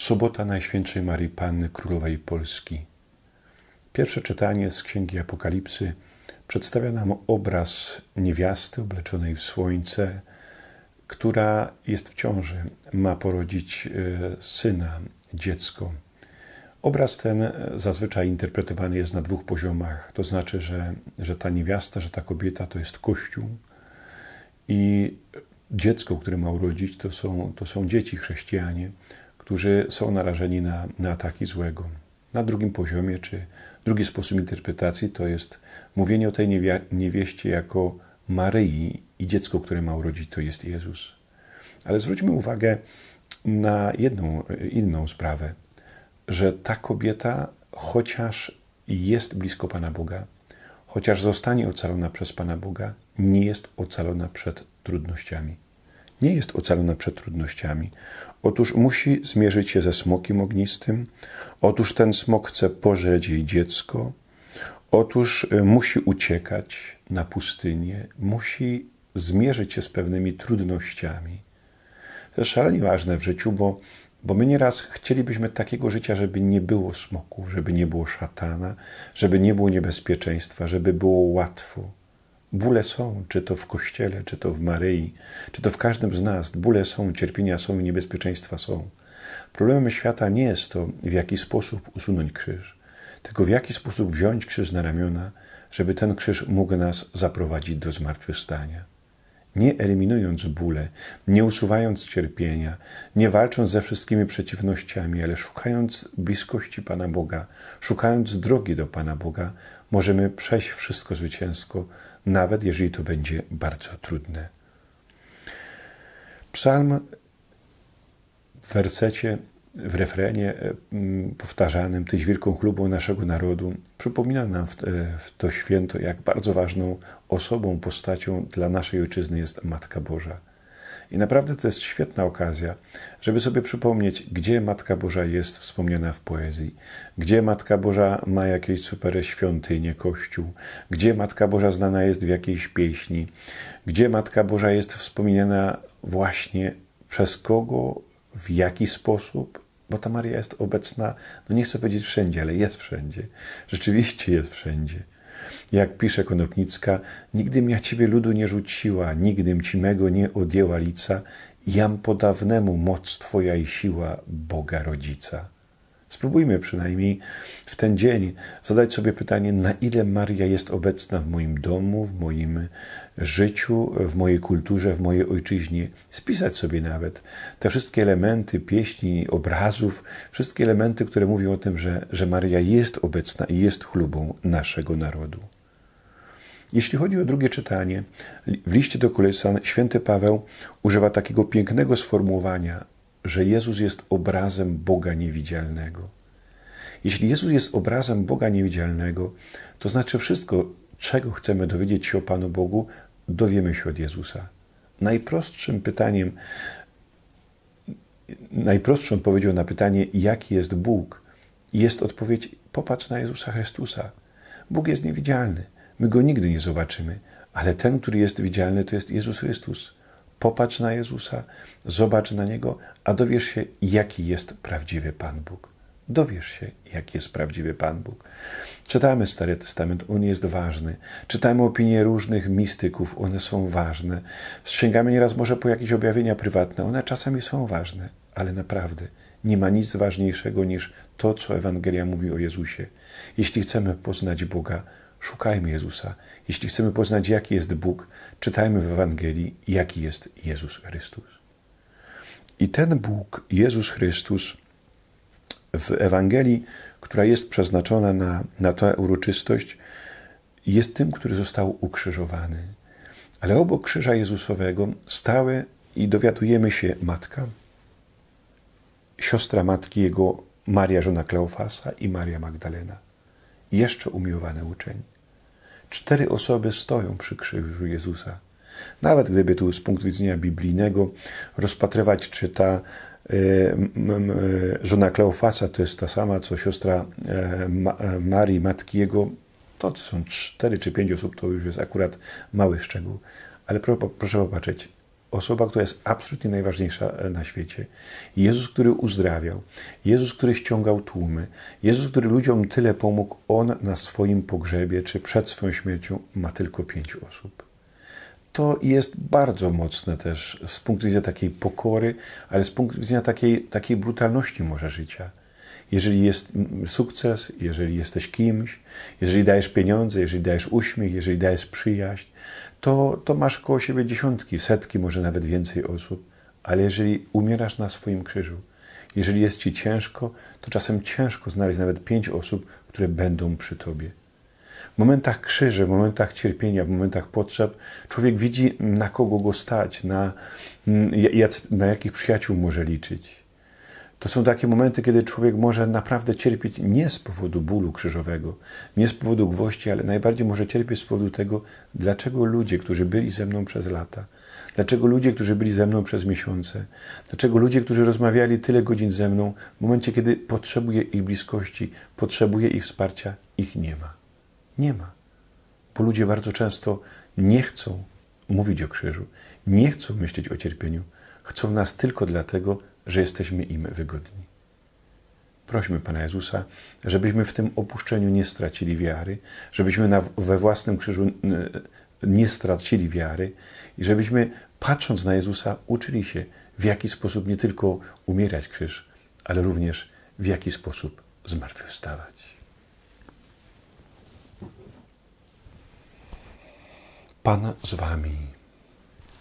Sobota Najświętszej Marii Panny Królowej Polski. Pierwsze czytanie z Księgi Apokalipsy przedstawia nam obraz niewiasty obleczonej w słońce, która jest w ciąży, ma porodzić e, syna, dziecko. Obraz ten e, zazwyczaj interpretowany jest na dwóch poziomach. To znaczy, że, że ta niewiasta, że ta kobieta to jest Kościół i dziecko, które ma urodzić, to są, to są dzieci chrześcijanie, którzy są narażeni na, na ataki złego. Na drugim poziomie, czy drugi sposób interpretacji, to jest mówienie o tej niewieście jako Maryi i dziecko, które ma urodzić, to jest Jezus. Ale zwróćmy uwagę na jedną inną sprawę, że ta kobieta, chociaż jest blisko Pana Boga, chociaż zostanie ocalona przez Pana Boga, nie jest ocalona przed trudnościami. Nie jest ocalona przed trudnościami. Otóż musi zmierzyć się ze smokiem ognistym, otóż ten smok chce pożreć jej dziecko, otóż y, musi uciekać na pustynię, musi zmierzyć się z pewnymi trudnościami. To jest szalenie ważne w życiu, bo, bo my nieraz chcielibyśmy takiego życia, żeby nie było smoków, żeby nie było szatana, żeby nie było niebezpieczeństwa, żeby było łatwo. Bóle są, czy to w Kościele, czy to w Maryi, czy to w każdym z nas. Bóle są, cierpienia są i niebezpieczeństwa są. Problemem świata nie jest to, w jaki sposób usunąć krzyż, tylko w jaki sposób wziąć krzyż na ramiona, żeby ten krzyż mógł nas zaprowadzić do zmartwychwstania nie eliminując bóle, nie usuwając cierpienia, nie walcząc ze wszystkimi przeciwnościami, ale szukając bliskości Pana Boga, szukając drogi do Pana Boga, możemy przejść wszystko zwycięsko, nawet jeżeli to będzie bardzo trudne. Psalm w wersecie w refrenie e, powtarzanym Tyś wielką chlubą naszego narodu przypomina nam e, w, to święto, jak bardzo ważną osobą, postacią dla naszej ojczyzny jest Matka Boża. I naprawdę to jest świetna okazja, żeby sobie przypomnieć, gdzie Matka Boża jest wspomniana w poezji, gdzie Matka Boża ma jakieś super świątynię, kościół, gdzie Matka Boża znana jest w jakiejś pieśni, gdzie Matka Boża jest wspomniana właśnie przez kogo, w jaki sposób, bo ta Maria jest obecna, no nie chcę powiedzieć wszędzie, ale jest wszędzie. Rzeczywiście jest wszędzie. Jak pisze Konopnicka, nigdym ja Ciebie ludu nie rzuciła, nigdym Ci mego nie odjęła lica, jam podawnemu moc Twoja i siła Boga Rodzica. Spróbujmy przynajmniej w ten dzień zadać sobie pytanie, na ile Maria jest obecna w moim domu, w moim życiu, w mojej kulturze, w mojej ojczyźnie. Spisać sobie nawet te wszystkie elementy pieśni, obrazów, wszystkie elementy, które mówią o tym, że, że Maria jest obecna i jest chlubą naszego narodu. Jeśli chodzi o drugie czytanie, w liście do Kulesan święty Paweł używa takiego pięknego sformułowania że Jezus jest obrazem Boga niewidzialnego. Jeśli Jezus jest obrazem Boga niewidzialnego, to znaczy wszystko, czego chcemy dowiedzieć się o Panu Bogu, dowiemy się od Jezusa. Najprostszym pytaniem, najprostszą odpowiedzią na pytanie, jaki jest Bóg, jest odpowiedź: popatrz na Jezusa Chrystusa. Bóg jest niewidzialny, my go nigdy nie zobaczymy, ale ten, który jest widzialny, to jest Jezus Chrystus. Popatrz na Jezusa, zobacz na Niego, a dowiesz się, jaki jest prawdziwy Pan Bóg. Dowiesz się, jaki jest prawdziwy Pan Bóg. Czytamy Stary Testament, on jest ważny. Czytamy opinie różnych mistyków, one są ważne. Sięgamy nieraz może po jakieś objawienia prywatne, one czasami są ważne, ale naprawdę nie ma nic ważniejszego niż to, co Ewangelia mówi o Jezusie. Jeśli chcemy poznać Boga, Szukajmy Jezusa. Jeśli chcemy poznać, jaki jest Bóg, czytajmy w Ewangelii, jaki jest Jezus Chrystus. I ten Bóg, Jezus Chrystus, w Ewangelii, która jest przeznaczona na, na tę uroczystość, jest tym, który został ukrzyżowany. Ale obok krzyża Jezusowego stały i dowiadujemy się matka, siostra matki jego Maria, żona Kleofasa i Maria Magdalena, jeszcze umiłowane uczeń. Cztery osoby stoją przy krzyżu Jezusa. Nawet gdyby tu z punktu widzenia biblijnego rozpatrywać, czy ta e, żona Kleofaca to jest ta sama, co siostra e, e, Marii, matki jego, to są cztery czy pięć osób, to już jest akurat mały szczegół. Ale proszę popatrzeć, osoba, która jest absolutnie najważniejsza e, na świecie. Jezus, który uzdrawiał, Jezus, który ściągał tłumy, Jezus, który ludziom tyle pomógł, on na swoim pogrzebie czy przed swoją śmiercią ma tylko pięciu osób. To jest bardzo mocne też z punktu widzenia takiej pokory, ale z punktu widzenia takiej, takiej brutalności może życia. Jeżeli jest sukces, jeżeli jesteś kimś, jeżeli dajesz pieniądze, jeżeli dajesz uśmiech, jeżeli dajesz przyjaźń, to, to masz koło siebie dziesiątki, setki, może nawet więcej osób. Ale jeżeli umierasz na swoim krzyżu, jeżeli jest ci ciężko, to czasem ciężko znaleźć nawet pięć osób, które będą przy tobie. W momentach krzyży, w momentach cierpienia, w momentach potrzeb, człowiek widzi, na kogo go stać, na, mm, na jakich przyjaciół może liczyć. To są takie momenty, kiedy człowiek może naprawdę cierpieć nie z powodu bólu krzyżowego, nie z powodu gwości, ale najbardziej może cierpieć z powodu tego, dlaczego ludzie, którzy byli ze mną przez lata, dlaczego ludzie, którzy byli ze mną przez miesiące, dlaczego ludzie, którzy rozmawiali tyle godzin ze mną, w momencie, kiedy potrzebuję ich bliskości, potrzebuję ich wsparcia, ich nie ma. Nie ma. Bo ludzie bardzo często nie chcą mówić o krzyżu, nie chcą myśleć o cierpieniu, chcą nas tylko dlatego, że jesteśmy im wygodni. Prośmy Pana Jezusa, żebyśmy w tym opuszczeniu nie stracili wiary, żebyśmy na, we własnym krzyżu nie stracili wiary i żebyśmy, patrząc na Jezusa, uczyli się, w jaki sposób nie tylko umierać krzyż, ale również w jaki sposób zmartwychwstawać. Pana z Wami.